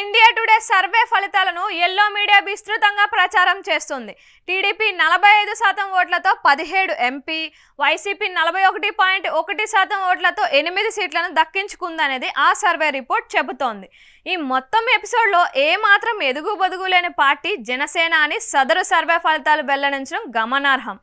India Today survey ఫలితాలను yellow media విస్తృతంగా ప్రచారం చేస్తుంది టీడీపీ నలభై ఐదు శాతం ఓట్లతో పదిహేడు ఎంపీ వైసీపీ నలభై ఒకటి పాయింట్ ఒకటి శాతం ఓట్లతో ఎనిమిది సీట్లను దక్కించుకుందనేది ఆ సర్వే రిపోర్ట్ చెబుతోంది ఈ మొత్తం ఎపిసోడ్లో ఏమాత్రం ఎదుగు బదుగు పార్టీ జనసేన అని సదరు సర్వే ఫలితాలు వెల్లడించడం గమనార్హం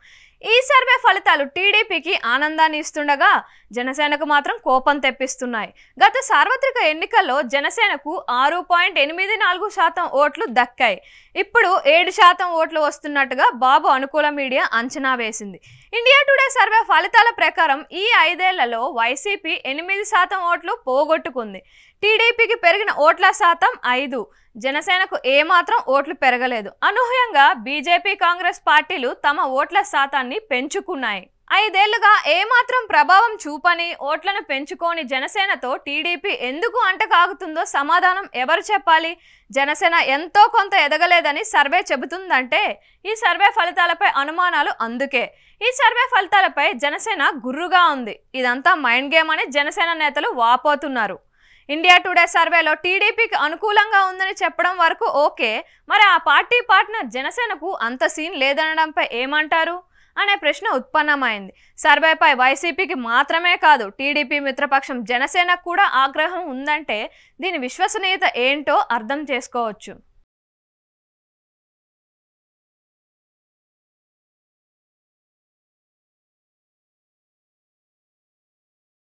ఈ సర్వే ఫలితాలు టీడీపీకి ఆనందాన్ని ఇస్తుండగా జనసేనకు మాత్రం కోపం తెప్పిస్తున్నాయి గత సార్వత్రిక ఎన్నికల్లో జనసేనకు ఆరు పాయింట్ ఎనిమిది నాలుగు శాతం ఓట్లు దక్కాయి ఇప్పుడు ఏడు శాతం ఓట్లు వస్తున్నట్టుగా బాబు అనుకూల మీడియా అంచనా వేసింది ఇండియా టుడే సర్వే ఫలితాల ప్రకారం ఈ ఐదేళ్లలో వైసీపీ ఎనిమిది శాతం ఓట్లు పోగొట్టుకుంది టీడీపీకి పెరిగిన ఓట్ల శాతం ఐదు జనసేనకు ఏమాత్రం ఓట్లు పెరగలేదు అనూహ్యంగా బీజేపీ కాంగ్రెస్ పార్టీలు తమ ఓట్ల శాతాన్ని పెంచుకున్నాయి ఐదేళ్లుగా ఏమాత్రం ప్రభావం చూపని ఓట్లను పెంచుకోని జనసేనతో టీడీపీ ఎందుకు అంటకాగుతుందో సమాధానం ఎవరు చెప్పాలి జనసేన ఎంతో కొంత ఎదగలేదని సర్వే చెబుతుందంటే ఈ సర్వే ఫలితాలపై అనుమానాలు అందుకే ఈ సర్వే ఫలితాలపై జనసేన గుర్రుగా ఉంది ఇదంతా మైండ్ గేమ్ అని జనసేన నేతలు వాపోతున్నారు ఇండియా టుడే సర్వేలో టీడీపీకి అనుకూలంగా ఉందని చెప్పడం వరకు ఓకే మరి ఆ పార్టీ పార్ట్నర్ జనసేనకు అంత సీన్ లేదనడంపై ఏమంటారు అనే ప్రశ్న ఉత్పన్నమైంది సర్వేపై వైసీపీకి మాత్రమే కాదు టీడీపీ మిత్రపక్షం జనసేనకు కూడా ఆగ్రహం ఉందంటే దీని విశ్వసనీయత ఏంటో అర్థం చేసుకోవచ్చు